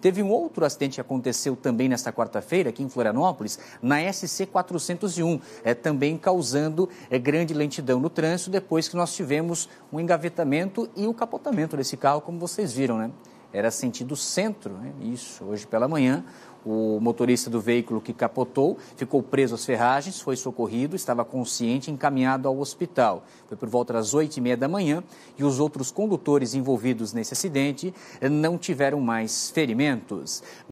Teve um outro acidente que aconteceu também nesta quarta-feira, aqui em Florianópolis, na SC-401, é, também causando é, grande lentidão no trânsito, depois que nós tivemos um engavetamento e o capotamento desse carro, como vocês viram, né? era sentido centro, né? isso, hoje pela manhã. O motorista do veículo que capotou ficou preso às ferragens, foi socorrido, estava consciente e encaminhado ao hospital. Foi por volta das oito e meia da manhã e os outros condutores envolvidos nesse acidente não tiveram mais ferimentos.